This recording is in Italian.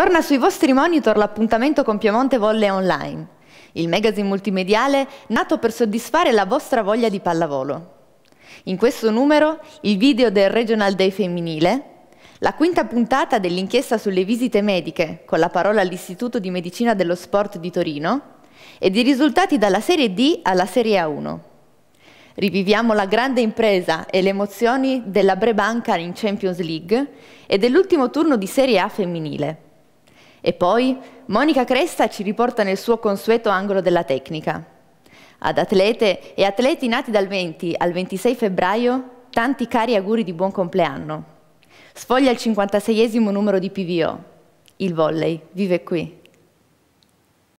Torna sui vostri monitor l'appuntamento con Piemonte Volle Online, il magazine multimediale nato per soddisfare la vostra voglia di pallavolo. In questo numero il video del Regional Day femminile, la quinta puntata dell'inchiesta sulle visite mediche con la parola all'Istituto di Medicina dello Sport di Torino e i risultati dalla Serie D alla Serie A1. Riviviamo la grande impresa e le emozioni della Brebanca in Champions League e dell'ultimo turno di Serie A femminile. E poi Monica Cresta ci riporta nel suo consueto angolo della tecnica. Ad atlete e atleti nati dal 20 al 26 febbraio, tanti cari auguri di buon compleanno. Sfoglia il 56esimo numero di PVO. Il volley vive qui.